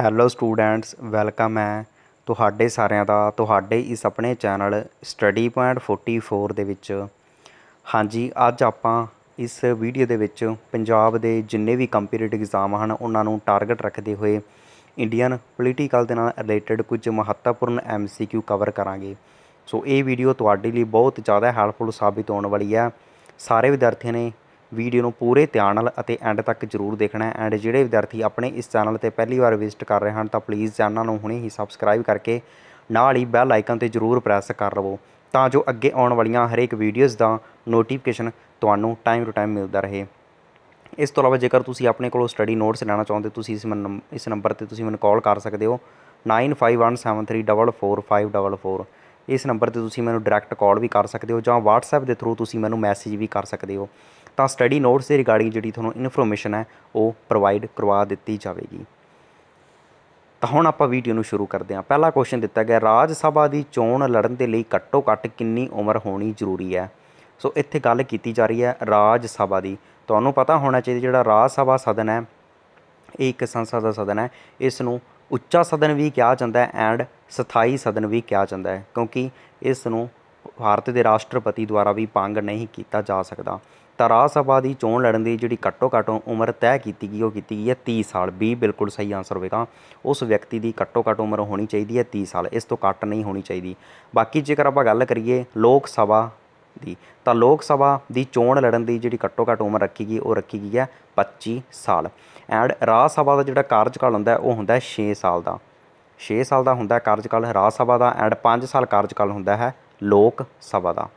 hello students welcome ਹੈ ਤੁਹਾਡੇ ਸਾਰਿਆਂ ਦਾ ਤੁਹਾਡੇ ਇਸ ਆਪਣੇ ਚੈਨਲ ਸਟੱਡੀ ਪੁਆਇੰਟ 44 ਦੇ ਵਿੱਚ ਹਾਂਜੀ ਅੱਜ ਆਪਾਂ ਇਸ ਵੀਡੀਓ ਦੇ ਵਿੱਚ ਪੰਜਾਬ ਦੇ ਜਿੰਨੇ ਵੀ ਕੰਪੀਟੀਟਿਵ ਐਗਜ਼ਾਮ ਹਨ ਉਹਨਾਂ ਨੂੰ ਟਾਰਗੇਟ ਰੱਖਦੇ ਹੋਏ ਇੰਡੀਅਨ ਪੋਲੀਟੀਕਲ ਦੇ ਨਾਲ ਰਿਲੇਟਡ ਕੁਝ ਮਹੱਤਵਪੂਰਨ ਐਮਸੀਕਿਊ ਕਵਰ ਕਰਾਂਗੇ ਸੋ ਇਹ ਵੀਡੀਓ ਤੁਹਾਡੇ ਲਈ ਬਹੁਤ ਜ਼ਿਆਦਾ ਹੈਲਪਫੁਲ ਸਾਬਿਤ ਹੋਣ ਵਾਲੀ ਹੈ ਸਾਰੇ ਵਿਦਿਆਰਥੀਆਂ ਨੇ ਵੀਡੀਓ ਨੂੰ ਪੂਰੇ ਧਿਆਨ ਨਾਲ ਅਤੇ ਐਂਡ ਤੱਕ ਜ਼ਰੂਰ ਦੇਖਣਾ ਹੈ ਐਂਡ ਜਿਹੜੇ ਵਿਦਿਆਰਥੀ ਆਪਣੇ ਇਸ ਚੈਨਲ ਤੇ ਪਹਿਲੀ ਵਾਰ ਵਿਜ਼ਿਟ ਕਰ ਰਹੇ ਹਨ ਤਾਂ ਪਲੀਜ਼ ਚੈਨਲ ਨੂੰ ਹੁਣੇ ਹੀ ਸਬਸਕ੍ਰਾਈਬ ਕਰਕੇ ਨਾਲ ਹੀ ਬੈਲ ਆਈਕਨ ਤੇ ਜ਼ਰੂਰ ਪ੍ਰੈਸ ਕਰ ਲਵੋ ਤਾਂ ਜੋ ਅੱਗੇ ਆਉਣ ਵਾਲੀਆਂ ਹਰੇਕ ਵੀਡੀਓਜ਼ ਦਾ ਨੋਟੀਫਿਕੇਸ਼ਨ ਤੁਹਾਨੂੰ ਟਾਈਮ ਟੂ ਟਾਈਮ ਮਿਲਦਾ ਰਹੇ ਇਸ ਤੋਂ ਇਲਾਵਾ ਜੇਕਰ ਤੁਸੀਂ ਆਪਣੇ ਕੋਲੋਂ ਸਟੱਡੀ ਨੋਟਸ ਲੈਣਾ ਚਾਹੁੰਦੇ ਤੁਸੀਂ ਇਸ ਇਸ ਨੰਬਰ ਤੇ ਤੁਸੀਂ ਮੈਨੂੰ ਕਾਲ ਕਰ ਸਕਦੇ ਹੋ 9517344544 ਇਸ ਨੰਬਰ ਤੇ ਤੁਸੀਂ ਮੈਨੂੰ ਡਾਇਰੈਕਟ ਕਾਲ ਵੀ ਕਰ ਸਕਦੇ ਹੋ ਜਾਂ WhatsApp ਦੇ ਥਰੂ ਤੁਸੀਂ ਮੈਨੂੰ ਮੈਸੇਜ ਵੀ ਕਰ ਸਕਦੇ ਹੋ ਤਾਂ ਸਟੱਡੀ ਨੋਟਸ ਦੇ ਰਿਗਾਰਡਿੰਗ ਜਿਹੜੀ ਤੁਹਾਨੂੰ ਇਨਫੋਰਮੇਸ਼ਨ ਹੈ ਉਹ ਪ੍ਰੋਵਾਈਡ ਕਰਵਾ ਦਿੱਤੀ ਜਾਵੇਗੀ ਤਾਂ ਹੁਣ ਆਪਾਂ ਵੀਡੀਓ ਨੂੰ ਸ਼ੁਰੂ ਕਰਦੇ ਹਾਂ ਪਹਿਲਾ ਕੁਐਸਚਨ ਦਿੱਤਾ ਗਿਆ ਰਾਜ ਸਭਾ ਦੀ ਚੋਣ ਲੜਨ ਦੇ ਲਈ ਘੱਟੋ ਘੱਟ ਕਿੰਨੀ ਉਮਰ ਹੋਣੀ ਜ਼ਰੂਰੀ ਹੈ ਸੋ ਇੱਥੇ ਗੱਲ ਕੀਤੀ ਜਾ ਰਹੀ ਹੈ ਰਾਜ ਸਭਾ ਦੀ ਤੁਹਾਨੂੰ ਪਤਾ ਹੋਣਾ ਚਾਹੀਦਾ ਜਿਹੜਾ ਰਾਜ ਸਭਾ ਸਦਨ ਹੈ ਇਹ ਇੱਕ ਸੰਸਦ ਦਾ ਸਦਨ ਹੈ ਇਸ ਨੂੰ ਉੱਚਾ ਸਦਨ ਵੀ ਕਿਹਾ ਜਾਂਦਾ ਹੈ ਐਂਡ ਸਥਾਈ ਸਦਨ ਵੀ ਕਿਹਾ ਜਾਂਦਾ ਹੈ ਕਿਉਂਕਿ ਇਸ ਨੂੰ ਭਾਰਤ ਦੇ ਰਾਸ਼ਟਰਪਤੀ ਦੁਆਰਾ ਵੀ ਪਾੰਗ ਨਹੀਂ ਕੀਤਾ ਜਾ ਸਕਦਾ ਤਰਾ ਸਭਾ ਦੀ ਚੋਣ ਲੜਨ ਦੀ ਜਿਹੜੀ ਘੱਟੋ ਘੱਟ ਉਮਰ ਤੈਅ ਕੀਤੀ ਗਈ ਉਹ ਕੀਤੀ ਗਈ ਹੈ 30 ਸਾਲ 20 ਬਿਲਕੁਲ ਸਹੀ ਆਨਸਰ ਹੋਵੇਗਾ ਉਸ ਵਿਅਕਤੀ ਦੀ ਘੱਟੋ ਘੱਟ ਉਮਰ ਹੋਣੀ ਚਾਹੀਦੀ ਹੈ 30 ਸਾਲ ਇਸ ਤੋਂ ਘੱਟ ਨਹੀਂ ਹੋਣੀ ਚਾਹੀਦੀ ਬਾਕੀ ਜੇਕਰ ਆਪਾਂ ਗੱਲ ਕਰੀਏ ਲੋਕ ਸਭਾ ਦੀ ਤਾਂ ਲੋਕ ਸਭਾ ਦੀ ਚੋਣ ਲੜਨ ਦੀ ਜਿਹੜੀ ਘੱਟੋ ਘੱਟ ਉਮਰ ਰੱਖੀ ਗਈ ਉਹ ਰੱਖੀ ਗਈ ਹੈ 25 ਸਾਲ ਐਂਡ ਰਾਜ ਸਭਾ ਦਾ ਜਿਹੜਾ ਕਾਰਜਕਾਲ ਹੁੰਦਾ ਉਹ ਹੁੰਦਾ 6 ਸਾਲ ਦਾ 6 ਸਾਲ ਦਾ ਹੁੰਦਾ ਕਾਰਜਕਾਲ ਰਾਜ ਸਭਾ ਦਾ ਐਂਡ 5 ਸਾਲ ਕਾਰਜਕਾਲ ਹੁੰਦਾ ਹੈ ਲੋਕ ਸਭਾ ਦਾ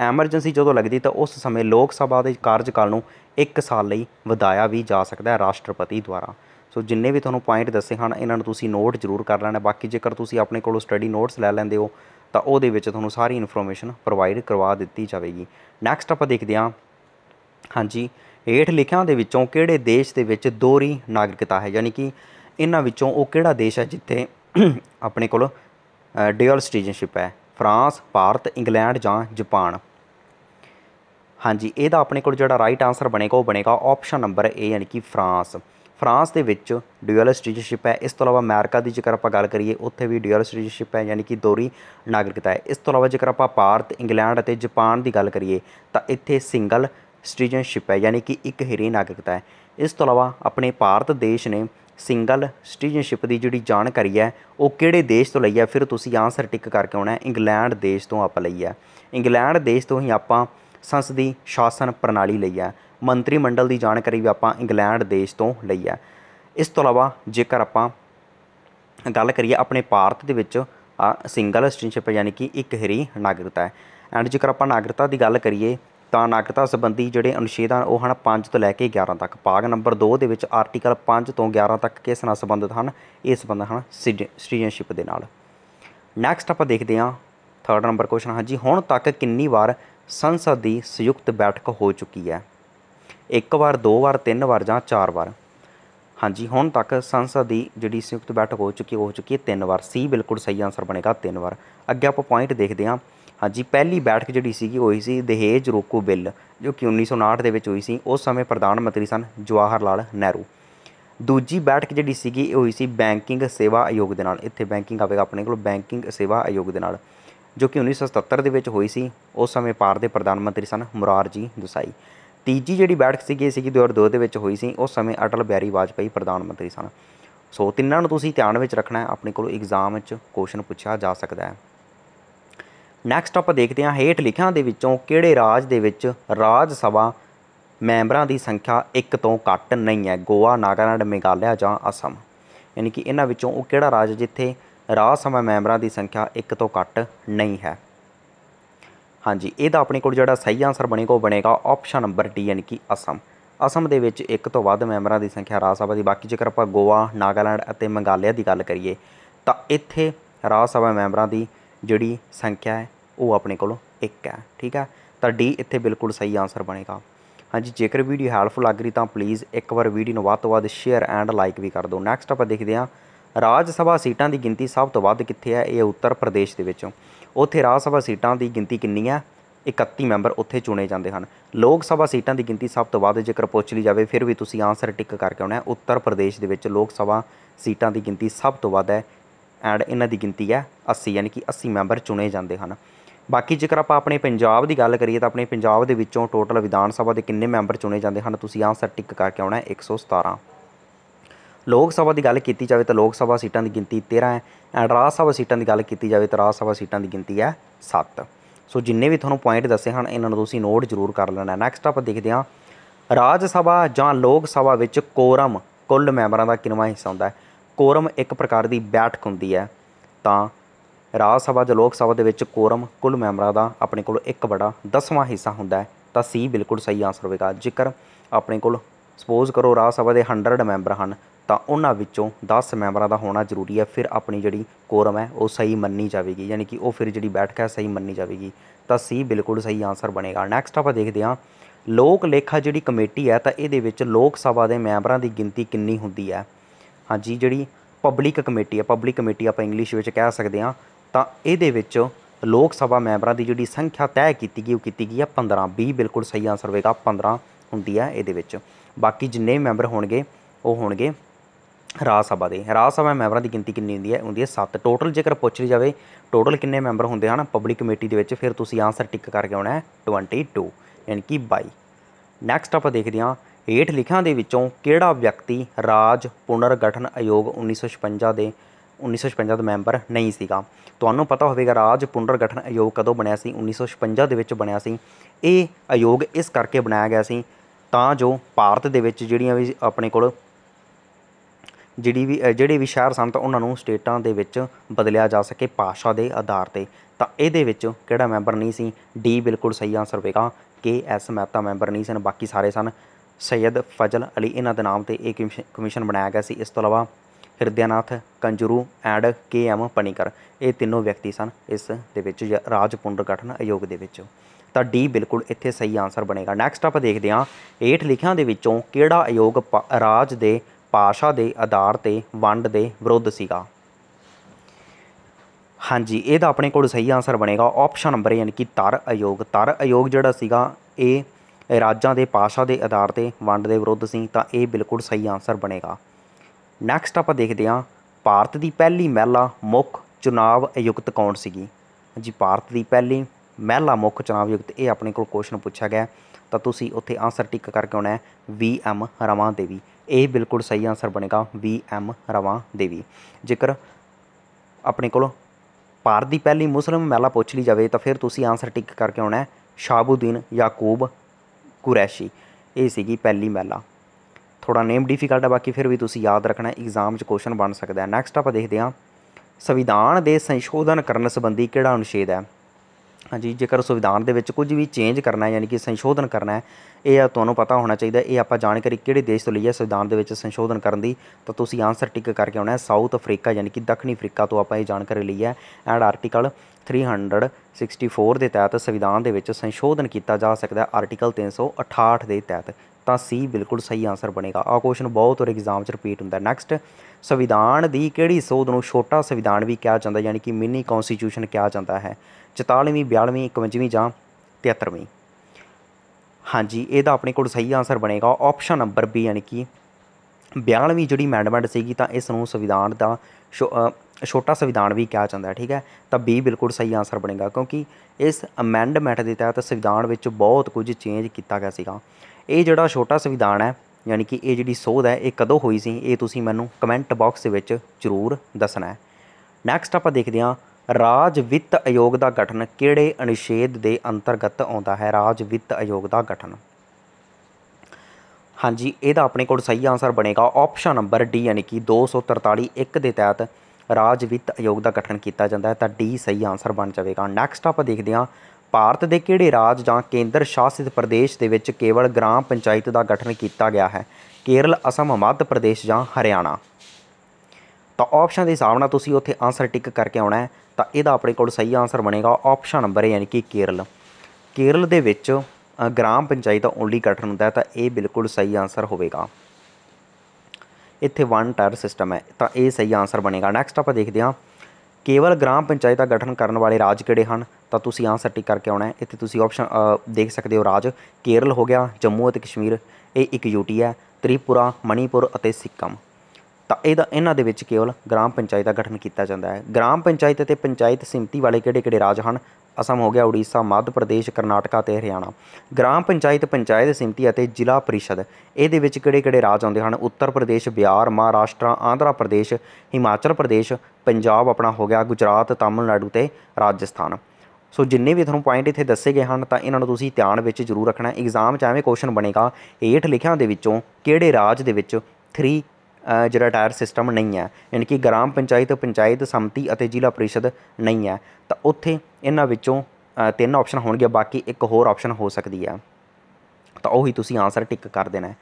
ਐਮਰਜੈਂਸੀ ਜਦੋਂ ਲੱਗਦੀ ਤਾਂ ਉਸ ਸਮੇਂ ਲੋਕ ਸਭਾ ਦੇ ਕਾਰਜਕਾਲ ਨੂੰ 1 ਸਾਲ ਲਈ ਵਧਾਇਆ ਵੀ ਜਾ ਸਕਦਾ ਹੈ ਰਾਸ਼ਟਰਪਤੀ ਦੁਆਰਾ ਸੋ ਜਿੰਨੇ ਵੀ ਤੁਹਾਨੂੰ ਪੁਆਇੰਟ ਦੱਸੇ ਹਨ ਇਹਨਾਂ ਨੂੰ ਤੁਸੀਂ ਨੋਟ ਜ਼ਰੂਰ ਕਰ ਲੈਣਾ ਬਾਕੀ ਜੇਕਰ ਤੁਸੀਂ ਆਪਣੇ ਕੋਲੋਂ ਸਟੱਡੀ ਨੋਟਸ ਲੈ ਲੈਂਦੇ ਹੋ ਤਾਂ ਉਹਦੇ ਵਿੱਚ ਤੁਹਾਨੂੰ ਸਾਰੀ ਇਨਫੋਰਮੇਸ਼ਨ ਪ੍ਰੋਵਾਈਡ ਕਰਵਾ ਦਿੱਤੀ ਜਾਵੇਗੀ ਨੈਕਸਟ ਆਪਾਂ ਦੇਖਦੇ ਹਾਂ ਹਾਂਜੀ ਏਠ ਲਿਖਿਆਂ ਦੇ ਵਿੱਚੋਂ ਕਿਹੜੇ ਦੇਸ਼ ਦੇ ਵਿੱਚ ਦੋਰੀ ਨਾਗਰਿਕਤਾ ਹੈ ਯਾਨੀ ਕਿ ਇਹਨਾਂ ਵਿੱਚੋਂ ਉਹ ਕਿਹੜਾ ਦੇਸ਼ ਹੈ ਜਿੱਥੇ ਆਪਣੇ ਕੋਲ ਡਿਊਅਲ ਸਿਟੀਜ਼ਨਸ਼ਿਪ ਹੈ ਫਰਾਂਸ ਭਾਰਤ ਇੰਗਲੈਂਡ ਜਾਂ ਜਾਪਾਨ ਹਾਂਜੀ ਇਹਦਾ ਆਪਣੇ ਕੋਲ ਜਿਹੜਾ ਰਾਈਟ ਆਨਸਰ ਬਣੇਗਾ ਉਹ ਬਣੇਗਾ ਆਪਸ਼ਨ ਨੰਬਰ ਏ ਯਾਨੀ ਕਿ ਫਰਾਂਸ ਫਰਾਂਸ ਦੇ ਵਿੱਚ ਡਿਊਅਲ ਸਿਟੀਜ਼ਨਸ਼ਿਪ ਹੈ ਇਸ ਤੋਂ ਇਲਾਵਾ ਅਮਰੀਕਾ ਦੀ ਜੇਕਰ ਆਪਾਂ ਗੱਲ ਕਰੀਏ ਉੱਥੇ ਵੀ ਡਿਊਅਲ ਸਿਟੀਜ਼ਨਸ਼ਿਪ ਹੈ ਯਾਨੀ ਕਿ ਦੋਰੀ ਨਾਗਰਿਕਤਾ ਹੈ ਇਸ ਤੋਂ ਇਲਾਵਾ ਜੇਕਰ ਆਪਾਂ ਭਾਰਤ ਇੰਗਲੈਂਡ ਅਤੇ ਜਾਪਾਨ ਦੀ ਗੱਲ ਕਰੀਏ ਤਾਂ ਇੱਥੇ ਸਿੰਗਲ ਸਿਟੀਜ਼ਨਸ਼ਿਪ ਹੈ ਯਾਨੀ ਕਿ ਇੱਕ ਹੀ ਨਾਗਰਿਕਤਾ ਹੈ ਇਸ ਤੋਂ ਇਲਾਵਾ ਆਪਣੇ ਭਾਰਤ ਦੇਸ਼ ਨੇ ਸਿੰਗਲ ਸਿਟੀਜ਼ਨਸ਼ਿਪ ਦੀ ਜਿਹੜੀ ਜਾਣਕਾਰੀ ਹੈ ਉਹ ਕਿਹੜੇ ਦੇਸ਼ ਤੋਂ ਲਈ ਹੈ ਫਿਰ ਤੁਸੀਂ ਆਨਸਰ ਟਿਕ ਕਰਕੇ ਆਉਣਾ ਹੈ ਇੰਗਲੈਂਡ ਦੇਸ਼ ਤੋਂ ਆਪ ਲਈ ਹੈ ਇੰਗਲੈਂਡ ਦੇਸ਼ ਤੋਂ ਹੀ ਆਪਾਂ ਸੰਸਦੀ ਸ਼ਾਸਨ ਪ੍ਰਣਾਲੀ ਲਈ ਹੈ ਮੰਤਰੀ ਮੰਡਲ ਦੀ ਜਾਣਕਾਰੀ ਵੀ ਆਪਾਂ ਇੰਗਲੈਂਡ ਦੇਸ਼ ਤੋਂ ਲਈ ਹੈ ਇਸ ਤੋਂ ਇਲਾਵਾ ਜੇਕਰ ਆਪਾਂ ਗੱਲ ਕਰੀਏ ਆਪਣੇ ਭਾਰਤ ਦੇ ਵਿੱਚ ਸਿੰਗਲ ਸਿਟੀਜ਼ਨਸ਼ਿਪ ਯਾਨੀ ਕਿ ਇੱਕ ਹੀ ਨਾਗਰਿਕਤਾ ਹੈ ਐਂਡ ਜੇਕਰ ਆਪਾਂ ਨਾਗਰਿਕਤਾ ਦੀ ਗੱਲ ਕਰੀਏ ਤਾਂ ਨਾਗਰਿਕਤਾ ਸੰਬੰਧੀ ਜਿਹੜੇ ਅਨੁਛੇਦ ਹਨ ਉਹ ਹਨ 5 ਤੋਂ ਲੈ ਕੇ 11 ਤੱਕ ਪਾਗ ਨੰਬਰ 2 ਦੇ ਵਿੱਚ ਆਰਟੀਕਲ 5 ਤੋਂ 11 ਤੱਕ ਕਿਸ ਨਾਲ ਸੰਬੰਧਿਤ ਹਨ ਇਹ ਸੰਬੰਧ ਹਨ ਸਿਟੀਜ਼ਨਸ਼ਿਪ ਦੇ ਨਾਲ ਨੈਕਸਟ ਆਪਾਂ ਦੇਖਦੇ ਹਾਂ ਥਰਡ ਨੰਬਰ ਕੁਐਸਚਨ ਹਾਂਜੀ ਹੁਣ ਤੱਕ ਕਿੰਨੀ ਵਾਰ ਸੰਸਦ ਦੀ ਸੰਯੁਕਤ ਬੈਠਕ ਹੋ ਚੁੱਕੀ ਹੈ ਇੱਕ ਵਾਰ ਦੋ ਵਾਰ ਤਿੰਨ ਵਾਰ ਜਾਂ ਚਾਰ ਵਾਰ ਹਾਂਜੀ ਹੁਣ ਤੱਕ ਸੰਸਦ ਦੀ ਜਿਹੜੀ ਸੰਯੁਕਤ ਬੈਠਕ ਹੋ ਚੁੱਕੀ ਹੋ ਚੁੱਕੀ ਹੈ ਤਿੰਨ ਵਾਰ ਸੀ ਬਿਲਕੁਲ ਸਹੀ ਆਨਸਰ ਬਣੇਗਾ ਤਿੰਨ ਵਾਰ ਅੱਗੇ ਆਪਾਂ ਪੁਆਇੰਟ ਦੇਖਦੇ ਹਾਂ ਹਾਂਜੀ ਪਹਿਲੀ ਬੈਠਕ ਜਿਹੜੀ ਸੀਗੀ ਹੋਈ ਸੀ ਦਹੇਜ ਰੋਕੋ ਬਿੱਲ ਜੋ ਕਿ 1959 ਦੇ ਵਿੱਚ ਹੋਈ ਸੀ ਉਸ ਸਮੇਂ ਪ੍ਰਧਾਨ ਮੰਤਰੀ ਸਨ ਜਵਾਹਰ ਲਾਲ ਨਹਿਰੂ ਦੂਜੀ ਬੈਠਕ ਜਿਹੜੀ ਸੀਗੀ ਇਹ ਹੋਈ ਸੀ ਬੈਂਕਿੰਗ ਸੇਵਾ ਆਯੋਗ ਦੇ ਨਾਲ ਇੱਥੇ ਬੈਂਕਿੰਗ ਆਵੇਗਾ ਆਪਣੇ ਕੋਲ ਬੈਂਕਿੰਗ ਸੇਵਾ ਆਯੋਗ ਦੇ ਨਾਲ ਜੋ ਕਿ 1977 ਦੇ ਵਿੱਚ ਹੋਈ ਸੀ ਉਸ ਸਮੇਂ ਪਾਰ ਦੇ ਪ੍ਰਧਾਨ ਮੰਤਰੀ ਸਨ ਮੁਰਾਰਜੀ ਦਸਾਈ ਤੀਜੀ ਜਿਹੜੀ ਬੈਠਕ ਸੀਗੀ ਇਹ ਸੀਗੀ 2002 ਦੇ ਵਿੱਚ ਹੋਈ ਸੀ ਉਸ ਸਮੇਂ ਅਟਲ ਬਿਹਾਰੀ ਵਾਜਪਾਈ ਪ੍ਰਧਾਨ ਮੰਤਰੀ ਸਨ ਸੋ ਤਿੰਨਾਂ ਨੂੰ ਤੁਸੀਂ ਧਿਆਨ ਵਿੱਚ ਰੱਖਣਾ ਹੈ ਆਪਣੇ ਕੋਲ ਐਗਜ਼ਾਮ ਵਿੱਚ ਕੁਐਸਚਨ ਪੁੱਛਿਆ ਜਾ ਸਕਦਾ ਹੈ ਨੈਕਸਟ ਆਪਾਂ ਦੇਖਦੇ ਹਾਂ ਹੇਠ ਲਿਖਿਆਂ ਦੇ ਵਿੱਚੋਂ ਕਿਹੜੇ ਰਾਜ ਦੇ ਵਿੱਚ ਰਾਜ ਸਭਾ ਮੈਂਬਰਾਂ ਦੀ ਸੰਖਿਆ 1 ਤੋਂ ਘੱਟ ਨਹੀਂ ਹੈ ਗੋਆ ਨਾਗਾਲੈਂਡ ਮੇਗਾਲਿਆ ਜਾਂ ਅਸਮ ਯਾਨੀ ਕਿ ਇਹਨਾਂ ਵਿੱਚੋਂ ਉਹ ਕਿਹੜਾ ਰਾਜ ਜਿੱਥੇ ਰਾਜ ਸਭਾ ਮੈਂਬਰਾਂ ਦੀ ਸੰਖਿਆ 1 ਤੋਂ ਘੱਟ ਨਹੀਂ ਹੈ ਹਾਂਜੀ ਇਹਦਾ ਆਪਣੇ ਕੋਲ ਜਿਹੜਾ ਸਹੀ ਆਨਸਰ ਬਣੇਗਾ ਉਹ ਬਣੇਗਾ ਆਪਸ਼ਨ ਨੰਬਰ ਡੀ ਯਾਨੀ ਕਿ ਅਸਮ ਅਸਮ ਦੇ ਵਿੱਚ ਇੱਕ ਤੋਂ ਵੱਧ ਮੈਂਬਰਾਂ ਦੀ ਸੰਖਿਆ ਰਾਜ ਸਭਾ ਦੀ ਬਾਕੀ ਜੇਕਰ ਆਪਾਂ ਗੋਆ ਨਾਗਾਲੈਂਡ ਅਤੇ ਮੰਗਾਲਿਆ ਦੀ ਗੱਲ ਕਰੀਏ ਤਾਂ ਇੱਥੇ ਰਾਜ ਸਭਾ ਮੈਂਬਰਾਂ ਦੀ ਜਿਹੜੀ ਸੰਖਿਆ ਹੈ ਉਹ ਆਪਣੇ ਕੋਲ ਇੱਕ ਹੈ ਠੀਕ ਹੈ ਤਾਂ ਡੀ ਇੱਥੇ ਬਿਲਕੁਲ ਸਹੀ ਆਨਸਰ ਬਣੇਗਾ ਹਾਂਜੀ ਜੇਕਰ ਵੀਡੀਓ ਹੈਲਪਫੁਲ ਲੱਗ ਰਹੀ ਤਾਂ ਪਲੀਜ਼ ਇੱਕ ਵਾਰ ਵੀਡੀਓ ਨੂੰ ਵੱਧ ਤੋਂ ਵੱਧ ਸ਼ੇਅਰ ਐਂਡ ਲਾਈਕ ਵੀ ਕਰ ਦਿਓ ਨੈਕਸਟ ਆਪਾਂ ਦੇਖਦੇ ਹਾਂ ਰਾਜ ਸਭਾ ਸੀਟਾਂ ਦੀ ਗਿਣਤੀ ਸਭ ਤੋਂ ਵੱਧ ਕਿੱਥੇ ਹੈ ਇਹ ਉੱਤਰ ਪ੍ਰਦੇਸ਼ ਦੇ ਵਿੱਚੋਂ ਉੱਥੇ ਰਾਜ ਸਭਾ ਸੀਟਾਂ ਦੀ ਗਿਣਤੀ ਕਿੰਨੀ ਹੈ 31 ਮੈਂਬਰ ਉੱਥੇ ਚੁਣੇ ਜਾਂਦੇ ਹਨ ਲੋਕ ਸਭਾ ਸੀਟਾਂ ਦੀ ਗਿਣਤੀ ਸਭ ਤੋਂ ਵੱਧ ਜੇਕਰ ਪੁੱਛ ਲਈ ਜਾਵੇ ਫਿਰ ਵੀ ਤੁਸੀਂ ਆਨਸਰ ਟਿਕ ਕਰਕੇ ਆਉਣਾ ਹੈ ਉੱਤਰ ਪ੍ਰਦੇਸ਼ ਦੇ ਵਿੱਚ ਲੋਕ ਸਭਾ ਸੀਟਾਂ ਦੀ ਗਿਣਤੀ ਸਭ ਤੋਂ ਵੱਧ ਹੈ ਐਂਡ ਇਹਨਾਂ ਦੀ ਗਿਣਤੀ ਹੈ 80 ਯਾਨੀ ਕਿ 80 ਮੈਂਬਰ ਚੁਣੇ ਜਾਂਦੇ ਹਨ ਬਾਕੀ ਜੇਕਰ ਆਪਾਂ ਆਪਣੇ ਪੰਜਾਬ ਦੀ ਗੱਲ ਕਰੀਏ ਤਾਂ ਆਪਣੇ ਪੰਜਾਬ ਦੇ ਵਿੱਚੋਂ ਟੋਟਲ ਵਿਧਾਨ ਸਭਾ ਦੇ ਕਿੰਨੇ ਮੈਂਬਰ ਚੁਣੇ ਜਾਂਦੇ ਹਨ ਤੁਸੀਂ ਆਨਸਰ ਟਿਕ ਕਰਕੇ ਆਉਣਾ ਹੈ 117 ਲੋਕ ਸਭਾ ਦੀ ਗੱਲ ਕੀਤੀ ਜਾਵੇ ਤਾਂ ਲੋਕ ਸਭਾ ਸੀਟਾਂ ਦੀ ਗਿਣਤੀ 13 ਹੈ ਐਂਡ ਰਾਜ ਸਭਾ ਸੀਟਾਂ ਦੀ ਗੱਲ ਕੀਤੀ ਜਾਵੇ ਤਾਂ ਰਾਜ ਸਭਾ ਸੀਟਾਂ ਦੀ ਗਿਣਤੀ ਹੈ 7 ਸੋ ਜਿੰਨੇ ਵੀ ਤੁਹਾਨੂੰ ਪੁਆਇੰਟ ਦੱਸੇ ਹਨ ਇਹਨਾਂ ਨੂੰ ਤੁਸੀਂ ਨੋਟ ਜ਼ਰੂਰ ਕਰ ਲੈਣਾ ਨੈਕਸਟ ਆਪਾਂ ਦੇਖਦੇ ਹਾਂ ਰਾਜ ਸਭਾ ਜਾਂ ਲੋਕ ਸਭਾ ਵਿੱਚ ਕੋਰਮ ਕੁੱਲ ਮੈਂਬਰਾਂ ਦਾ ਕਿੰਨਾ ਹਿੱਸਾ ਹੁੰਦਾ ਹੈ ਕੋਰਮ ਇੱਕ ਪ੍ਰਕਾਰ ਦੀ ਬੈਠਕ ਹੁੰਦੀ ਹੈ ਤਾਂ ਰਾਜ ਸਭਾ ਜਾਂ ਲੋਕ ਸਭਾ ਦੇ ਵਿੱਚ ਕੋਰਮ ਕੁੱਲ ਮੈਂਬਰਾਂ ਦਾ ਆਪਣੇ ਕੋਲ 1 ਬੜਾ 10ਵਾਂ ਹਿੱਸਾ ਹੁੰਦਾ ਹੈ ਤਾਂ ਸੀ ਬਿਲਕੁਲ ਸਹੀ ਆਨਸਰ ਹੋਵੇਗਾ ਜੇਕਰ ਆਪਣੇ ਕੋਲ ਸਪੋਜ਼ ਕਰੋ ਰਾਜ ਸਭਾ ਦੇ 100 ਮੈਂਬਰ ਹਨ ਤਾਂ ਉਹਨਾਂ ਵਿੱਚੋਂ 10 ਮੈਂਬਰਾਂ ਦਾ ਹੋਣਾ ਜ਼ਰੂਰੀ ਹੈ ਫਿਰ ਆਪਣੀ ਜਿਹੜੀ ਕੋਰਮ ਹੈ ਉਹ ਸਹੀ ਮੰਨੀ ਜਾਵੇਗੀ ਯਾਨੀ ਕਿ ਉਹ ਫਿਰ ਜਿਹੜੀ ਬੈਠਕ ਹੈ ਸਹੀ ਮੰਨੀ ਜਾਵੇਗੀ ਤਾਂ ਸੀ ਬਿਲਕੁਲ ਸਹੀ ਆਨਸਰ ਬਣੇਗਾ ਨੈਕਸਟ ਆਪਾਂ ਦੇਖਦੇ ਹਾਂ ਲੋਕ ਲੇਖਾ ਜਿਹੜੀ ਕਮੇਟੀ ਹੈ ਤਾਂ ਇਹਦੇ ਵਿੱਚ ਲੋਕ ਸਭਾ ਦੇ ਮੈਂਬਰਾਂ ਦੀ ਗਿਣਤੀ ਕਿੰਨੀ ਹੁੰਦੀ ਹੈ ਹਾਂਜੀ ਜਿਹੜੀ ਪਬਲਿਕ ਕਮੇਟੀ ਹੈ ਪਬਲਿਕ ਕਮੇਟੀ ਆਪਾਂ ਇੰਗਲਿਸ਼ ਵਿੱਚ ਕਹਿ ਸਕਦੇ ਹਾਂ ਤਾਂ ਇਹਦੇ ਵਿੱਚ ਲੋਕ ਸਭਾ ਮੈਂਬਰਾਂ ਦੀ ਜਿਹੜੀ ਸੰਖਿਆ ਤੈਅ ਕੀਤੀ ਗਈ ਉਹ ਕੀਤੀ ਗਈ ਹੈ 15 20 ਬਿਲਕੁਲ ਸਹੀ ਆਨਸਰ ਹੋਵੇਗਾ 15 ਹੁੰਦੀ ਹੈ ਇਹਦੇ ਵਿੱਚ ਬਾਕੀ ਜਿੰਨੇ ਮੈਂਬਰ ਹੋਣਗੇ ਉਹ ਹੋਣਗੇ ਰਾਜ ਸਭਾ ਦੇ ਰਾਜ ਸਭਾ ਮੈਂਬਰਾਂ ਦੀ ਗਿਣਤੀ ਕਿੰਨੀ ਹੁੰਦੀ ਹੈ ਹੁੰਦੀ ਹੈ 7 ਟੋਟਲ ਜੇਕਰ ਪੁੱਛ ਲਈ ਜਾਵੇ ਟੋਟਲ ਕਿੰਨੇ ਮੈਂਬਰ ਹੁੰਦੇ ਹਨ ਪਬਲਿਕ ਕਮੇਟੀ ਦੇ ਵਿੱਚ ਫਿਰ ਤੁਸੀਂ ਆਨਸਰ ਟਿਕ ਕਰਕੇ ਆਉਣਾ ਹੈ 22 ਯਾਨੀ ਕਿ 22 ਨੈਕਸਟ ਆਪਾਂ ਦੇਖਦੇ ਹਾਂ ਹੇਠ ਲਿਖਾਂ ਦੇ ਵਿੱਚੋਂ ਕਿਹੜਾ ਵਿਅਕਤੀ ਰਾਜ ਪੁਨਰਗਠਨ ਆਯੋਗ 1956 ਦੇ 1956 ਦਾ ਮੈਂਬਰ ਨਹੀਂ ਸੀਗਾ ਤੁਹਾਨੂੰ ਪਤਾ ਹੋਵੇਗਾ ਰਾਜ ਪੁਨਰਗਠਨ ਗਠਨ ਆਯੋਗ ਕਦੋਂ ਬਣਿਆ ਸੀ 1956 ਦੇ ਵਿੱਚ ਬਣਿਆ ਸੀ ਇਹ ਆਯੋਗ ਇਸ ਕਰਕੇ ਬਣਾਇਆ ਗਿਆ ਸੀ ਤਾਂ ਜੋ ਭਾਰਤ ਦੇ ਵਿੱਚ ਜਿਹੜੀਆਂ ਵੀ ਆਪਣੇ ਕੋਲ ਜਿਹੜੀ ਵੀ ਜਿਹੜੇ ਵੀ ਸ਼ਹਿਰ ਸਨ ਤਾਂ ਉਹਨਾਂ ਨੂੰ ਸਟੇਟਾਂ ਦੇ ਵਿੱਚ ਬਦਲਿਆ ਜਾ ਸਕੇ ਭਾਸ਼ਾ ਦੇ ਆਧਾਰ ਤੇ ਤਾਂ ਇਹਦੇ ਵਿੱਚ ਕਿਹੜਾ ਮੈਂਬਰ ਨਹੀਂ ਸੀ ਡੀ ਬਿਲਕੁਲ ਸਹੀ ਆਨਸਰ ਹੋਵੇਗਾ ਕੇ ਐਸ ਮਹਿਤਾ ਮੈਂਬਰ ਨਹੀਂ ਸਨ ਬਾਕੀ ਸਾਰੇ ਸਨ ਸੈਦ ਫਜ਼ਲ ਅਲੀ ਇਹਨਾਂ ਦੇ ਨਾਮ ਤੇ ਇਹ ਕਮਿਸ਼ਨ ਬਣਾਇਆ ਗਿਆ ਸੀ ਇਸ ਤੋਂ ਇਲਾਵਾ ਹਿਰਦਿਆਨਾਥ ਕੰਜਰੂ ਐਂਡ ਕੇ ਐਮ ਇਹ ਤਿੰਨੋਂ ਵਿਅਕਤੀ ਸਨ ਇਸ ਦੇ ਵਿੱਚ ਰਾਜ ਪੁਨਰਗਠਨ ਆਯੋਗ ਦੇ ਵਿੱਚ ਤਾਂ ਡੀ ਬਿਲਕੁਲ ਇੱਥੇ ਸਹੀ ਆਨਸਰ ਬਣੇਗਾ ਨੈਕਸਟ ਆਪਾਂ ਦੇਖਦੇ ਹਾਂ ਏਠ ਲਿਖਿਆਂ ਦੇ ਵਿੱਚੋਂ ਕਿਹੜਾ ਆਯੋਗ ਰਾਜ ਦੇ ਪਾਸ਼ਾ ਦੇ ਆਧਾਰ ਤੇ ਵੰਡ ਦੇ ਵਿਰੁੱਧ ਸੀਗਾ ਹਾਂਜੀ ਇਹਦਾ ਆਪਣੇ ਕੋਲ ਸਹੀ ਆਨਸਰ ਬਣੇਗਾ ਆਪਸ਼ਨ ਨੰਬਰ ਯਾਨੀ ਕਿ ਤਰ ਆਯੋਗ ਤਰ ਆਯੋਗ ਜਿਹੜਾ ਸੀਗਾ ਇਹ ਰਾਜਾਂ ਦੇ ਪਾਸ਼ਾ ਦੇ ਆਧਾਰ ਤੇ ਵੰਡ ਦੇ ਵਿਰੁੱਧ ਸੀ ਤਾਂ ਇਹ ਬਿਲਕੁਲ ਸਹੀ ਆਨਸਰ ਬਣੇਗਾ ਨੈਕਸਟ ਆਪਾਂ ਦੇਖਦੇ ਹਾਂ ਭਾਰਤ ਦੀ ਪਹਿਲੀ ਮਹਿਲਾ ਮੁੱਖ ਚੁਣਾਵ ਆਯੁਕਤ ਕੌਣ ਸੀਗੀ ਜੀ ਭਾਰਤ ਦੀ ਪਹਿਲੀ ਮਹਿਲਾ ਮੁੱਖ ਚੁਣਾਵ ਆਯੁਕਤ ਇਹ ਆਪਣੇ ਕੋਲ ਕੁਐਸਚਨ ਪੁੱਛਿਆ ਗਿਆ ਤਾਂ ਤੁਸੀਂ ਉੱਥੇ ਆਨਸਰ ਟਿਕ ਕਰਕੇ ਆਉਣਾ ਹੈ ਵੀ ਐਮ ਰਮਾ ਦੇਵੀ ਇਹ ਬਿਲਕੁਲ ਸਹੀ ਆਨਸਰ ਬਣੇਗਾ ਵੀ ਐਮ ਰਮਾ ਦੇਵੀ ਜੇਕਰ ਆਪਣੇ ਕੋਲ ਭਾਰਤ ਦੀ ਪਹਿਲੀ ਮੁਸਲਮ ਮਹਿਲਾ ਪੁੱਛ ਲਈ ਜਾਵੇ ਤਾਂ ਫਿਰ ਤੁਸੀਂ ਆਨਸਰ ਟਿਕ ਕਰਕੇ ਆਉਣਾ ਹੈ ਸ਼ਾਬੂਦੀਨ ਯਾਕੂਬ ਕੁਰੈਸ਼ੀ ਇਹ ਸੀਗੀ ਪਹਿਲੀ ਮਹਿਲਾ ਥੋੜਾ ਨੇਮ ਡਿਫਿਕਲਟ ਹੈ ਬਾਕੀ ਫਿਰ ਵੀ ਤੁਸੀਂ ਯਾਦ ਰੱਖਣਾ ਐਗਜ਼ਾਮ 'ਚ ਕੁਐਸਚਨ ਬਣ ਸਕਦਾ ਹੈ ਨੈਕਸਟ ਆਪਾਂ ਦੇਖਦੇ ਹਾਂ ਸੰਵਿਧਾਨ ਦੇ ਸੰਸ਼ੋਧਨ ਕਰਨ ਸੰਬੰਧੀ ਕਿਹੜਾ ਅਨੁਛੇਦ ਹੈ ਹਾਂਜੀ ਜੇਕਰ ਸੰਵਿਧਾਨ ਦੇ ਵਿੱਚ ਕੁਝ ਵੀ ਚੇਂਜ ਕਰਨਾ ਹੈ ਯਾਨੀ ਕਿ ਸੰਸ਼ੋਧਨ ਕਰਨਾ ਹੈ ਇਹ ਤੁਹਾਨੂੰ ਪਤਾ ਹੋਣਾ ਚਾਹੀਦਾ ਇਹ ਆਪਾਂ ਜਾਣਕਾਰੀ ਕਿਹੜੇ ਦੇਸ਼ ਤੋਂ ਲਈ ਹੈ ਸੰਵਿਧਾਨ ਦੇ ਵਿੱਚ ਸੰਸ਼ੋਧਨ ਕਰਨ ਦੀ ਤਾਂ ਤੁਸੀਂ ਆਨਸਰ ਟਿਕ ਕਰਕੇ ਆਉਣਾ ਹੈ ਸਾਊਥ ਅਫਰੀਕਾ ਯਾਨੀ ਕਿ ਦੱਖਣੀ ਅਫਰੀਕਾ ਤੋਂ ਆਪਾਂ ਇਹ ਜਾਣਕਾਰੀ ਲਈ ਹੈ ਐਂਡ ਆਰਟੀਕਲ 364 ਦੇ ਤਹਿਤ ਸੰਵਿਧਾਨ ਦੇ ਵਿੱਚ ਸੰਸ਼ੋਧਨ ਕੀਤਾ ਜਾ ਸਕਦਾ ਹੈ ਆਰਟੀਕਲ 368 ਦੇ ਤਹਿਤ ਤਾਂ ਸੀ ਬਿਲਕੁਲ ਸਹੀ ਆਨਸਰ ਬਣੇਗਾ ਆ ਕੁਐਸਚਨ ਬਹੁਤ ਹੋਰ ਐਗਜ਼ਾਮ 'ਚ ਰਿਪੀਟ ਹੁੰਦਾ ਨੈਕਸਟ ਸੰਵਿਧਾਨ ਦੀ ਕਿਹੜੀ ਸੋਧ ਨੂੰ ਛੋਟਾ ਸੰਵਿਧਾਨ ਵੀ ਕਿਹਾ ਜਾਂਦਾ ਯਾਨੀ ਕਿ ਮਿਨੀ ਕਨਸਟੀਟਿਊਸ਼ਨ ਕਿਹਾ ਜਾਂਦਾ ਹੈ 44ਵੀਂ 42ਵੀਂ 51ਵੀਂ ਜਾਂ 73ਵੀਂ ਹਾਂਜੀ ਇਹਦਾ ਆਪਣੇ ਕੋਲ ਸਹੀ ਆਨਸਰ ਬਣੇਗਾ ਆਪਸ਼ਨ ਨੰਬਰ ਬੀ ਯਾਨੀ ਕਿ 42ਵੀਂ ਜਿਹੜੀ ਅਮੈਂਡਮੈਂਟ ਸੀਗੀ ਤਾਂ ਇਸ ਨੂੰ ਸੰਵਿਧਾਨ ਦਾ ਛੋਟਾ ਸੰਵਿਧਾਨ ਵੀ ਕਿਹਾ ਜਾਂਦਾ ਹੈ ਠੀਕ ਹੈ ਤਾਂ ਬੀ ਬਿਲਕੁਲ ਸਹੀ ਆਨਸਰ ਬਣੇਗਾ ਕਿਉਂਕਿ ਇਸ ਅਮੈਂਡਮੈਂਟ ਦੇ ਤਹਿਤ ਸੰਵਿਧਾਨ ਵਿੱਚ ਬਹੁਤ ਕੁਝ ਚੇਂਜ ਕੀਤਾ ਗਿਆ ਸੀਗਾ ਇਹ ਜਿਹੜਾ ਛੋਟਾ ਸੰਵਿਧਾਨ ਹੈ ਯਾਨੀ ਕਿ ਇਹ ਜਿਹੜੀ ਸੋਧ ਹੈ ਇਹ ਕਦੋਂ ਹੋਈ ਸੀ ਇਹ ਤੁਸੀਂ ਮੈਨੂੰ ਕਮੈਂਟ ਬਾਕਸ ਦੇ ਵਿੱਚ ਜ਼ਰੂਰ ਦੱਸਣਾ ਹੈ ਨੈਕਸਟ ਆਪਾਂ ਦੇਖਦੇ ਹਾਂ ਰਾਜ ਵਿੱਤ ਆਯੋਗ ਦਾ ਗਠਨ ਕਿਹੜੇ ਅਨੁਛੇਦ ਦੇ ਅੰਤਰਗਤ ਆਉਂਦਾ ਹੈ ਰਾਜ ਵਿੱਤ ਆਯੋਗ ਦਾ ਗਠਨ ਹਾਂਜੀ ਇਹਦਾ ਆਪਣੇ ਕੋਲ ਸਹੀ ਆਨਸਰ ਬਣੇਗਾ ਆਪਸ਼ਨ ਨੰਬਰ ਡੀ ਯਾਨੀ ਕਿ 243 1 ਦੇ ਤਹਿਤ ਰਾਜ ਵਿੱਤ ਆਯੋਗ ਦਾ ਗਠਨ ਕੀਤਾ ਜਾਂਦਾ ਹੈ ਤਾਂ ਡੀ ਸਹੀ ਆਨਸਰ ਬਣ ਜਾਵੇਗਾ ਨੈਕਸਟ ਆਪਾਂ ਦੇਖਦੇ ਹਾਂ ਭਾਰਤ ਦੇ ਕਿਹੜੇ ਰਾਜ ਜਾਂ ਕੇਂਦਰ ਸ਼ਾਸਿਤ ਪ੍ਰਦੇਸ਼ ਦੇ ਵਿੱਚ ਕੇਵਲ ਗ੍ਰਾਮ ਪੰਚਾਇਤ ਦਾ ਗਠਨ ਕੀਤਾ ਗਿਆ ਹੈ ਕੇਰਲ ਅਸਮ ਮੱਧ ਪ੍ਰਦੇਸ਼ ਜਾਂ ਹਰਿਆਣਾ ਤਾਂ ਆਪਸ਼ਨ ਦੇ ਹਿਸਾਬ ਨਾਲ ਤੁਸੀਂ ਉੱਥੇ ਆਨਸਰ ਟਿਕ ਕਰਕੇ ਆਉਣਾ ਹੈ ਤਾਂ ਇਹਦਾ ਆਪਣੇ ਕੋਲ ਸਹੀ ਆਨਸਰ ਬਣੇਗਾ ਆਪਸ਼ਨ ਨੰਬਰ ਯਾਨੀ ਕਿ ਕੇਰਲ ਕੇਰਲ ਦੇ ਵਿੱਚ ਗ੍ਰਾਮ ਪੰਚਾਇਤ ਦਾ ਓਨਲੀ ਗਠਨ ਹੁੰਦਾ ਹੈ ਤਾਂ ਇਹ ਬਿਲਕੁਲ ਸਹੀ ਆਨਸਰ ਹੋਵੇਗਾ ਇੱਥੇ ਵਨ ਟਾਇਰ ਸਿਸਟਮ ਹੈ ਤਾਂ ਇਹ ਸਹੀ ਆਨਸਰ ਬਣੇਗਾ ਨੈਕਸਟ ਆਪਾਂ ਦੇਖਦੇ ਹਾਂ ਕੇਵਲ ਗ੍ਰਾਮ ਪੰਚਾਇਤ ਦਾ ਗਠਨ ਕਰਨ ਵਾਲੇ ਰਾਜ ਕਿਹੜੇ ਹਨ ਤਾਂ ਤੁਸੀਂ ਆਨਸਰ ਟਿਕ ਕਰਕੇ ਆਉਣਾ ਹੈ ਇੱਥੇ ਤੁਸੀਂ ਆਪਸ਼ਨ ਦੇਖ ਸਕਦੇ ਹੋ ਰਾਜ ਕੇਰਲ ਹੋ ਗਿਆ ਜੰਮੂ ਅਤੇ ਕਸ਼ਮੀਰ ਇਹ ਇੱਕ ਯੂਟੀ ਹੈ ਤ੍ਰਿਪੁਰਾ ਮਣੀਪੁਰ ਅਤੇ ਸਿੱਕਮ ਤਾਂ ਇਹਦਾ ਇਹਨਾਂ ਦੇ ਵਿੱਚ ਕੇਵਲ ਗ੍ਰਾਮ ਪੰਚਾਇਤ ਦਾ ਗਠਨ ਕੀਤਾ ਜਾਂਦਾ ਹੈ ਗ੍ਰਾਮ ਪੰਚਾਇਤ ਅਤੇ ਪੰਚਾਇਤ ਸਮਿਤੀ ਵਾਲੇ ਕਿਹੜੇ-ਕਿਹੜੇ ਰਾਜ ਹਨ ਅਸਮ ਹੋ ਗਿਆ ਉੜੀਸਾ ਮੱਧ ਪ੍ਰਦੇਸ਼ ਕਰਨਾਟਕਾ ਤੇ ਹਰਿਆਣਾ ਗ੍ਰਾਮ ਪੰਚਾਇਤ ਪੰਚਾਇਤ ਸਮਿਤੀ ਅਤੇ ਜ਼ਿਲ੍ਹਾ ਪਰਿਸ਼ਦ ਇਹਦੇ ਵਿੱਚ ਕਿਹੜੇ-ਕਿਹੜੇ ਰਾਜ ਆਉਂਦੇ ਹਨ ਉੱਤਰ ਪ੍ਰਦੇਸ਼ ਬਿਹਾਰ ਮਹਾਰਾਸ਼ਟਰ ਆਂਧਰਾ ਪ੍ਰਦੇਸ਼ ਹਿਮਾਚਲ ਪ੍ਰਦੇਸ਼ ਪੰਜਾਬ ਆਪਣਾ ਹੋ ਗਿਆ ਗੁਜਰਾਤ ਤਾਮਿਲਨਾਡੂ ਤੇ ਰਾਜਸਥਾਨ ਸੋ ਜਿੰਨੇ ਵੀ ਤੁਹਾਨੂੰ ਪੁਆਇੰਟ ਇੱਥੇ ਦੱਸੇ ਗਏ ਹਨ ਤਾਂ ਇਹਨਾਂ ਨੂੰ ਤੁਸੀਂ ਧਿਆਨ ਵਿੱਚ ਜ਼ਰੂਰ ਰੱਖਣਾ ਐਗਜ਼ਾਮ 'ਚ ਐਵੇਂ ਕੁਐਸਚਨ ਬਣੇਗਾ 8 ਲਿਖਿਆਂ ਦੇ ਵਿੱਚੋਂ ਕਿਹੜੇ ਰਾਜ ਦੇ ਵਿੱਚ 3 ਜਿਹੜਾ ਟਾਇਰ ਸਿਸਟਮ ਨਹੀਂ ਹੈ ਯਾਨੀ ਕਿ ਗ੍ਰਾਮ ਪੰਚਾਇਤ ਪੰਚਾਇਤ ਸਮਤੀ ਅਤੇ ਜ਼ਿਲ੍ਹਾ ਪ੍ਰੀਸ਼ਦ ਨਹੀਂ ਹੈ ਤਾਂ ਉੱਥੇ ਇਹਨਾਂ ਵਿੱਚੋਂ ਤਿੰਨ ਆਪਸ਼ਨ ਹੋਣਗੇ ਬਾਕੀ ਇੱਕ ਹੋਰ ਆਪਸ਼ਨ ਹੋ ਸਕਦੀ ਹੈ ਤਾਂ ਉਹੀ ਤੁਸੀਂ ਆਨਸਰ ਟਿਕ ਕਰ ਦੇਣਾ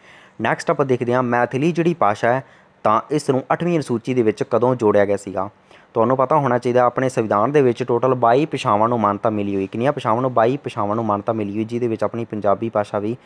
ਨੈਕਸਟ ਆਪਾਂ ਦੇਖਦੇ ਹਾਂ ਮੈਥਲੀ ਜਿਹੜੀ ਭਾਸ਼ਾ ਹੈ ਤਾਂ ਇਸ ਨੂੰ 8ਵੀਂ ਅਨੁਸੂਚੀ ਦੇ ਵਿੱਚ ਕਦੋਂ ਜੋੜਿਆ ਗਿਆ ਸੀਗਾ ਤੁਹਾਨੂੰ ਪਤਾ ਹੋਣਾ ਚਾਹੀਦਾ ਆਪਣੇ ਸੰਵਿਧਾਨ ਦੇ ਵਿੱਚ ਟੋਟਲ 22 ਭਾਸ਼ਾਵਾਂ ਨੂੰ ਮਾਨਤਾ ਮਿਲੀ ਹੋਈ ਕਿੰਨੀਆਂ ਭਾਸ਼ਾਵਾਂ ਨੂੰ 22 ਭਾਸ਼ਾਵਾਂ ਨੂੰ ਮਾਨਤਾ ਮਿਲੀ ਹੋਈ ਜਿਹਦੇ ਵਿੱਚ ਆਪਣੀ ਪੰਜਾਬੀ ਭਾਸ਼ਾ ਵੀ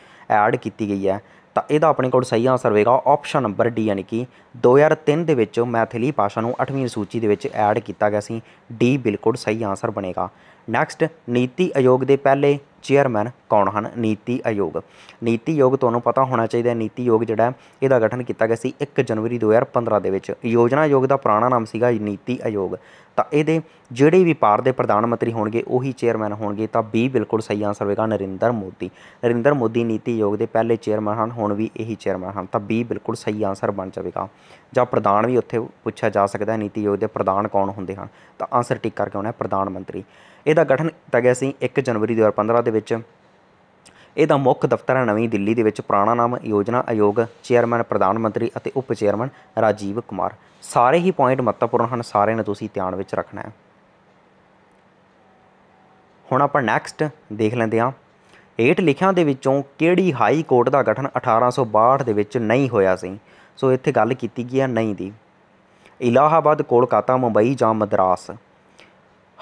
ਐਡ ਕੀਤੀ ਗਈ ਹੈ ਤਾਂ ਇਹਦਾ ਆਪਣੇ ਕੋਲ ਸਹੀ ਆਨਸਰ ਹੋਵੇਗਾ ਆਪਸ਼ਨ ਨੰਬਰ ਡੀ ਯਾਨੀ ਕਿ 2003 ਦੇ ਵਿੱਚ ਮੈਥਲੀ ਭਾਸ਼ਾ ਨੂੰ 8ਵੀਂ ਸੂਚੀ ਦੇ ਵਿੱਚ ਐਡ ਕੀਤਾ ਗਿਆ ਸੀ ਡੀ ਬਿਲਕੁਲ ਸਹੀ ਆਨਸਰ ਬਣੇਗਾ ਨੈਕਸਟ ਨੀਤੀ ਆਯੋਗ ਦੇ ਪਹਿਲੇ ਚੇਅਰਮੈਨ ਕੌਣ ਹਨ ਨੀਤੀ ਆਯੋਗ ਨੀਤੀ ਆਯੋਗ ਤੁਹਾਨੂੰ ਪਤਾ ਹੋਣਾ ਚਾਹੀਦਾ ਨੀਤੀ ਆਯੋਗ ਜਿਹੜਾ ਇਹਦਾ ਗਠਨ ਕੀਤਾ ਗਿਆ ਸੀ 1 ਜਨਵਰੀ 2015 ਦੇ ਵਿੱਚ ਯੋਜਨਾ ਆਯੋਗ ਦਾ ਪੁਰਾਣਾ ਨਾਮ ਸੀਗਾ ਨੀਤੀ ਆਯੋਗ ਤਾਂ ਇਹਦੇ ਜਿਹੜੇ ਵੀ ਭਾਰਤ ਦੇ ਪ੍ਰਧਾਨ ਮੰਤਰੀ ਹੋਣਗੇ ਉਹੀ ਚੇਅਰਮੈਨ ਹੋਣਗੇ ਤਾਂ ਬੀ ਬਿਲਕੁਲ ਸਹੀ ਆਨਸਰ ਹੋਵੇਗਾ ਨਰਿੰਦਰ ਮੋਦੀ ਨਰਿੰਦਰ ਮੋਦੀ ਨੀਤੀ ਆਯੋਗ ਦੇ ਪਹਿਲੇ ਚੇਅਰਮੈਨ ਹਨ ਹੁਣ ਵੀ ਇਹੀ ਚੇਅਰਮੈਨ ਹਨ ਤਾਂ ਬੀ ਬਿਲਕੁਲ ਸਹੀ ਆਨਸਰ ਬਣ ਜਾਵੇਗਾ ਜਾਂ ਪ੍ਰਧਾਨ ਵੀ ਉੱਥੇ ਪੁੱਛਿਆ ਜਾ ਸਕਦਾ ਹੈ ਨੀਤੀ ਆਯੋਗ ਦੇ ਪ੍ਰਧਾਨ ਕੌਣ ਹੁੰਦੇ ਹਨ ਤਾਂ ਆਨਸਰ ਟਿਕ ਕਰਕੇ ਆਉਣਾ ਹੈ ਪ੍ਰਧਾਨ ਮੰਤਰੀ ਇਹਦਾ ਗਠਨ ਕੀਤਾ ਗਿਆ ਸੀ 1 ਜਨਵਰੀ 2015 ਦੇ ਵਿੱਚ ਇਹਦਾ ਮੁੱਖ ਦਫ਼ਤਰ ਹੈ ਨਵੀਂ ਦਿੱਲੀ ਦੇ ਵਿੱਚ ਪੁਰਾਣਾ ਨਾਮ ਯੋਜਨਾ ਆਯੋਗ ਚੇਅਰਮੈਨ ਪ੍ਰਧਾਨ ਮੰਤਰੀ ਅਤੇ ਉਪ ਚੇਅਰਮੈਨ ਰਾਜੀਵ ਕੁਮਾਰ ਸਾਰੇ ਹੀ ਪੁਆਇੰਟ ਮਹੱਤਵਪੂਰਨ ਹਨ ਸਾਰੇ ਨੇ ਤੁਸੀਂ ਧਿਆਨ ਵਿੱਚ ਰੱਖਣਾ ਹੈ ਹੁਣ ਆਪਾਂ ਨੈਕਸਟ ਦੇਖ ਲੈਂਦੇ ਹਾਂ ਏਟ ਲਿਖਿਆਂ ਦੇ ਵਿੱਚੋਂ ਕਿਹੜੀ ਹਾਈ ਕੋਰਟ ਦਾ ਗਠਨ 1862 ਦੇ ਵਿੱਚ ਨਹੀਂ ਹੋਇਆ ਸੀ ਸੋ ਇੱਥੇ ਗੱਲ ਕੀਤੀ ਗਈ ਹੈ ਨਹੀਂ ਦੀ ਇਲਾਹਾਬਾਦ ਕੋਲਕਾਤਾ ਮੁੰਬਈ ਜਾਂ ਮਦਰਾਸ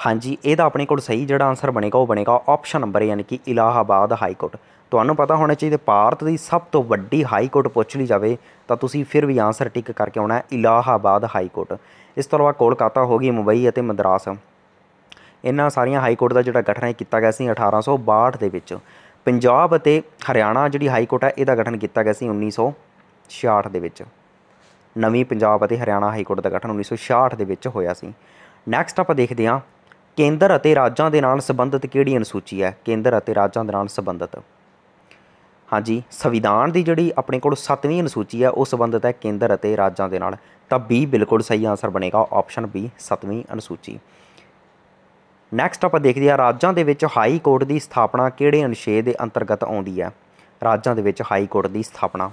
ਹਾਂਜੀ ਇਹਦਾ ਆਪਣੇ ਕੋਲ ਸਹੀ ਜਿਹੜਾ ਆਨਸਰ ਬਣੇਗਾ ਉਹ ਬਣੇਗਾ ਆਪਸ਼ਨ ਨੰਬਰ ਯਾਨੀ ਕਿ ਇਲਾਹਾਬਾਦ ਹਾਈ ਕੋਰਟ ਤੁਹਾਨੂੰ ਪਤਾ ਹੋਣਾ ਚਾਹੀਦਾ ਭਾਰਤ ਦੀ ਸਭ ਤੋਂ ਵੱਡੀ ਹਾਈ ਕੋਰਟ ਪੁੱਛ ਲਈ ਜਾਵੇ ਤਾਂ ਤੁਸੀਂ ਫਿਰ ਵੀ ਆਨਸਰ ਟਿਕ ਕਰਕੇ ਆਉਣਾ ਹੈ ਇਲਾਹਾਬਾਦ ਹਾਈ ਕੋਰਟ ਇਸ ਤੋਂ ਇਲਾਵਾ ਕੋਲਕਾਤਾ ਹੋ ਗਈ ਮੁੰਬਈ ਅਤੇ ਮਦਰਾਸ ਇਹਨਾਂ ਸਾਰੀਆਂ ਹਾਈ ਕੋਰਟ ਦਾ ਜਿਹੜਾ ਗਠਨ ਕੀਤਾ ਗਿਆ ਸੀ 1862 ਦੇ ਵਿੱਚ ਪੰਜਾਬ ਅਤੇ ਹਰਿਆਣਾ ਜਿਹੜੀ ਹਾਈ ਕੋਰਟ ਹੈ ਇਹਦਾ ਗਠਨ ਕੀਤਾ ਗਿਆ ਸੀ 1966 ਦੇ ਵਿੱਚ ਨਵੀਂ ਪੰਜਾਬ ਅਤੇ ਹਰਿਆਣਾ ਹਾਈ ਕੋਰਟ ਦਾ ਗਠਨ 1966 ਦੇ ਵਿੱਚ ਹੋਇਆ ਸੀ ਨੈਕਸਟ ਆਪਾਂ ਦੇਖਦੇ ਹਾਂ ਕੇਂਦਰ ਅਤੇ ਰਾਜਾਂ ਦੇ ਨਾਲ ਸੰਬੰਧਿਤ ਕਿਹੜੀ ਅਨੁਸੂਚੀ ਹੈ ਕੇਂਦਰ ਅਤੇ ਰਾਜਾਂ ਦੇ ਨਾਲ ਸੰਬੰਧਿਤ ਹਾਂਜੀ ਸੰਵਿਧਾਨ ਦੀ ਜਿਹੜੀ ਆਪਣੇ ਕੋਲ 7ਵੀਂ ਅਨੁਸੂਚੀ ਹੈ ਉਹ ਸੰਬੰਧਿਤ ਹੈ ਕੇਂਦਰ ਅਤੇ ਰਾਜਾਂ ਦੇ ਨਾਲ ਤਾਂ B ਬਿਲਕੁਲ ਸਹੀ ਆਨਸਰ ਬਣੇਗਾ ਆਪਸ਼ਨ B 7ਵੀਂ ਅਨੁਸੂਚੀ ਨੈਕਸਟ ਆਪਾਂ ਦੇਖਦੇ ਹਾਂ ਰਾਜਾਂ ਦੇ ਵਿੱਚ ਹਾਈ ਕੋਰਟ ਦੀ ਸਥਾਪਨਾ ਕਿਹੜੇ ਅਨੁਛੇਦ ਦੇ ਅੰਤਰਗਤ ਆਉਂਦੀ ਹੈ ਰਾਜਾਂ ਦੇ ਵਿੱਚ ਹਾਈ ਕੋਰਟ ਦੀ ਸਥਾਪਨਾ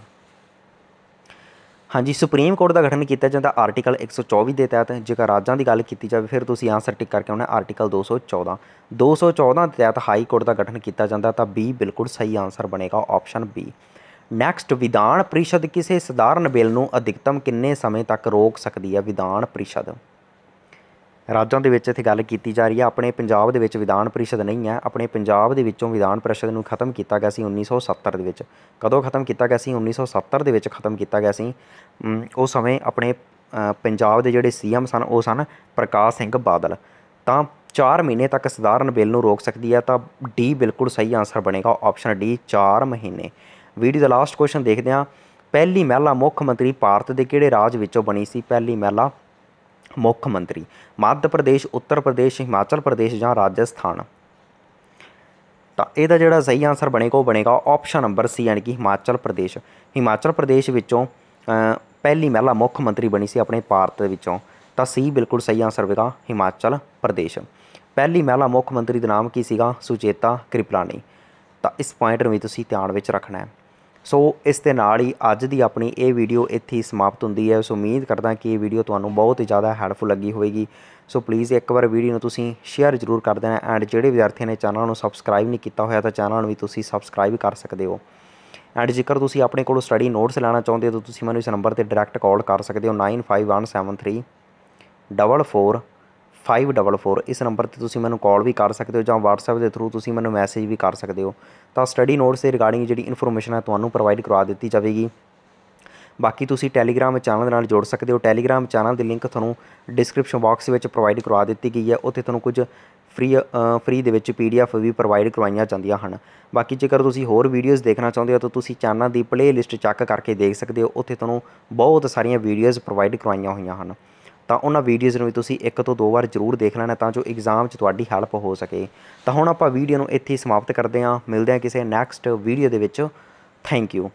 ਹਾਂਜੀ ਸੁਪਰੀਮ ਕੋਰਟ ਦਾ ਗਠਨ ਕੀਤਾ ਜਾਂਦਾ ਆਰਟੀਕਲ 124 ਦੇ ਤਹਿਤ ਜੇਕਰ ਰਾਜਾਂ ਦੀ ਗੱਲ ਕੀਤੀ ਜਾਵੇ ਫਿਰ ਤੁਸੀਂ ਆਨਸਰ ਟਿਕ ਕਰਕੇ ਆਉਣਾ ਆਰਟੀਕਲ 214 214 ਦੇ ਤਹਿਤ ਹਾਈ ਕੋਰਟ ਦਾ ਗਠਨ ਕੀਤਾ ਜਾਂਦਾ ਤਾਂ ਬੀ ਬਿਲਕੁਲ ਸਹੀ ਆਨਸਰ ਬਣੇਗਾ ਆਪਸ਼ਨ ਬੀ ਨੈਕਸਟ ਵਿਧਾਨ ਪ੍ਰੀਸ਼ਦ ਕਿਸੇ ਸਧਾਰਨ ਬਿੱਲ ਨੂੰ ਅਧਿਕਤਮ ਕਿੰਨੇ ਸਮੇਂ ਤੱਕ ਰੋਕ ਸਕਦੀ ਹੈ ਵਿਧਾਨ ਪ੍ਰੀਸ਼ਦ ਰਾਜਾਂ ਦੇ ਵਿੱਚ ਇੱਥੇ ਗੱਲ ਕੀਤੀ ਜਾ ਰਹੀ ਹੈ ਆਪਣੇ ਪੰਜਾਬ ਦੇ ਵਿੱਚ ਵਿਧਾਨ ਪਰਿਸ਼ਦ ਨਹੀਂ ਹੈ ਆਪਣੇ ਪੰਜਾਬ ਦੇ ਵਿੱਚੋਂ ਵਿਧਾਨ ਪਰਿਸ਼ਦ ਨੂੰ ਖਤਮ ਕੀਤਾ ਗਿਆ ਸੀ 1970 ਦੇ ਵਿੱਚ ਕਦੋਂ ਖਤਮ ਕੀਤਾ ਗਿਆ ਸੀ 1970 ਦੇ ਵਿੱਚ ਖਤਮ ਕੀਤਾ ਗਿਆ ਸੀ ਉਹ ਸਮੇਂ ਆਪਣੇ ਪੰਜਾਬ ਦੇ ਜਿਹੜੇ ਸੀਐਮ ਸਨ ਉਹ ਸਨ ਪ੍ਰਕਾਸ਼ ਸਿੰਘ ਬਾਦਲ ਤਾਂ 4 ਮਹੀਨੇ ਤੱਕ ਸਧਾਰਨ ਬਿੱਲ ਨੂੰ ਰੋਕ ਸਕਦੀ ਹੈ ਤਾਂ ਡੀ ਬਿਲਕੁਲ ਸਹੀ ਆਨਸਰ ਬਣੇਗਾ ਆਪਸ਼ਨ ਡੀ 4 ਮਹੀਨੇ ਵੀਡੀਓ ਦਾ ਲਾਸਟ ਕੁਐਸਚਨ ਦੇਖਦੇ ਹਾਂ ਪਹਿਲੀ ਮਹਿਲਾ ਮੁੱਖ ਮੰਤਰੀ ਭਾਰਤ ਦੇ ਕਿਹੜੇ ਰਾਜ ਵਿੱਚੋਂ ਬਣੀ ਸੀ ਪਹਿਲੀ ਮਹਿਲਾ ਮੁੱਖ ਮੰਤਰੀ ਮੱਧ ਪ੍ਰਦੇਸ਼ ਉੱਤਰ ਪ੍ਰਦੇਸ਼ ਹਿਮਾਚਲ ਪ੍ਰਦੇਸ਼ ਜਾਂ ਰਾਜਸਥਾਨ ਤਾਂ ਇਹਦਾ ਜਿਹੜਾ ਸਹੀ ਆਨਸਰ ਬਣੇਗਾ ਉਹ ਬਣੇਗਾ ਆਪਸ਼ਨ ਨੰਬਰ ਸੀ ਯਾਨੀ ਕਿ ਹਿਮਾਚਲ ਪ੍ਰਦੇਸ਼ ਹਿਮਾਚਲ ਪ੍ਰਦੇਸ਼ ਵਿੱਚੋਂ ਪਹਿਲੀ ਮਹਿਲਾ ਮੁੱਖ ਮੰਤਰੀ ਬਣੀ ਸੀ ਆਪਣੇ ਭਾਰਤ ਦੇ ਵਿੱਚੋਂ ਤਾਂ ਸੀ ਬਿਲਕੁਲ ਸਹੀ ਆਨਸਰ ਹੋਵੇਗਾ ਹਿਮਾਚਲ ਪ੍ਰਦੇਸ਼ ਪਹਿਲੀ ਮਹਿਲਾ ਮੁੱਖ ਮੰਤਰੀ ਦਾ ਨਾਮ ਕੀ ਸੀਗਾ ਸੁਚੇਤਾ ਕ੍ਰਿਪਲਾਨੀ ਤਾਂ ਇਸ ਪੁਆਇੰਟ ਨੂੰ ਵੀ ਤੁਸੀਂ ਧਿਆਨ ਵਿੱਚ ਰੱਖਣਾ ਹੈ ਸੋ ਇਸ ਦੇ ਨਾਲ ਹੀ ਅੱਜ ਦੀ ਆਪਣੀ ਇਹ ਵੀਡੀਓ ਇੱਥੇ ਹੀ ਸਮਾਪਤ ਹੁੰਦੀ ਹੈ ਸੋ ਉਮੀਦ ਕਰਦਾ ਕਿ ਇਹ ਵੀਡੀਓ ਤੁਹਾਨੂੰ ਬਹੁਤ ਹੀ ਜ਼ਿਆਦਾ ਹੈਲਪਫੁਲ ਲੱਗੀ ਹੋਵੇਗੀ ਸੋ ਪਲੀਜ਼ ਇੱਕ ਵਾਰ ਵੀਡੀਓ ਨੂੰ ਤੁਸੀਂ ਸ਼ੇਅਰ ਜ਼ਰੂਰ ਕਰ ਦੇਣਾ ਐਂਡ ਜਿਹੜੇ ਵਿਦਿਆਰਥੀਆਂ ਨੇ ਚੈਨਲ ਨੂੰ ਸਬਸਕ੍ਰਾਈਬ ਨਹੀਂ ਕੀਤਾ ਹੋਇਆ ਤਾਂ ਚੈਨਲ ਨੂੰ ਵੀ ਤੁਸੀਂ ਸਬਸਕ੍ਰਾਈਬ ਕਰ ਸਕਦੇ ਹੋ ਐਂਡ ਜੇਕਰ ਤੁਸੀਂ ਆਪਣੇ ਕੋਲ ਸਟੱਡੀ ਨੋਟਸ ਲੈਣਾ ਚਾਹੁੰਦੇ ਹੋ ਤਾਂ ਤੁਸੀਂ ਮੈਨੂੰ ਇਸ ਨੰਬਰ ਤੇ ਡਾਇਰੈਕਟ ਕਾਲ ਕਰ ਸਕਦੇ ਹੋ 95173 44 5444 ਇਸ ਨੰਬਰ ਤੇ ਤੁਸੀਂ ਮੈਨੂੰ ਕਾਲ ਵੀ ਕਰ ਸਕਦੇ ਹੋ ਜਾਂ WhatsApp ਦੇ ਥਰੂ ਤੁਸੀਂ ਮੈਨੂੰ ਮੈਸੇਜ ਵੀ ਕਰ ਸਕਦੇ ਹੋ ਤਾਂ ਸਟੱਡੀ ਨੋਟਸ ਦੇ ਰਿਗਾਰਡਿੰਗ ਜਿਹੜੀ ਇਨਫੋਰਮੇਸ਼ਨ ਹੈ ਤੁਹਾਨੂੰ ਪ੍ਰੋਵਾਈਡ ਕਰਵਾ ਦਿੱਤੀ ਜਾਵੇਗੀ ਬਾਕੀ ਤੁਸੀਂ ਟੈਲੀਗ੍ਰਾਮ ਚੈਨਲ ਦੇ ਨਾਲ ਜੁੜ ਸਕਦੇ ਹੋ ਟੈਲੀਗ੍ਰਾਮ ਚੈਨਲ ਦੀ ਲਿੰਕ ਤੁਹਾਨੂੰ ਡਿਸਕ੍ਰਿਪਸ਼ਨ ਬਾਕਸ ਵਿੱਚ ਪ੍ਰੋਵਾਈਡ ਕਰਵਾ ਦਿੱਤੀ ਗਈ ਹੈ ਉੱਥੇ ਤੁਹਾਨੂੰ ਕੁਝ ਫ੍ਰੀ ਫ੍ਰੀ ਦੇ ਵਿੱਚ ਪੀਡੀਐਫ ਵੀ ਪ੍ਰੋਵਾਈਡ ਕਰਵਾਈਆਂ ਜਾਂਦੀਆਂ ਹਨ ਬਾਕੀ ਜੇਕਰ ਤੁਸੀਂ ਹੋਰ ਵੀਡੀਓਜ਼ ਦੇਖਣਾ ਚਾਹੁੰਦੇ ਹੋ ਤਾਂ ਤੁਸੀਂ ਚੈਨਲ ਦੀ ਪਲੇਲਿਸਟ ਚੈੱਕ ਕਰਕੇ ਦੇਖ ਸਕਦੇ ਹੋ ਉੱਥੇ ਤੁਹਾਨੂੰ ਬਹੁਤ ਸਾਰੀਆਂ ਵੀਡੀਓਜ਼ ਪ੍ਰੋਵਾਈਡ ਕਰਵਾਈਆਂ ਹੋਈਆਂ ਹਨ ਤਾਂ ਉਹਨਾਂ ਵੀਡੀਓਜ਼ ਨੂੰ ਵੀ ਤੁਸੀਂ ਇੱਕ ਤੋਂ ਦੋ ਵਾਰ ਜ਼ਰੂਰ ਦੇਖ ਲੈਣਾ ਤਾਂ ਜੋ ਐਗਜ਼ਾਮ 'ਚ ਤੁਹਾਡੀ ਹੈਲਪ ਹੋ ਸਕੇ ਤਾਂ ਹੁਣ ਆਪਾਂ ਵੀਡੀਓ ਨੂੰ ਇੱਥੇ ਹੀ ਸਮਾਪਤ ਕਰਦੇ ਹਾਂ ਮਿਲਦੇ ਹਾਂ ਕਿਸੇ ਨੈਕਸਟ ਵੀਡੀਓ ਦੇ ਵਿੱਚ ਥੈਂਕ ਯੂ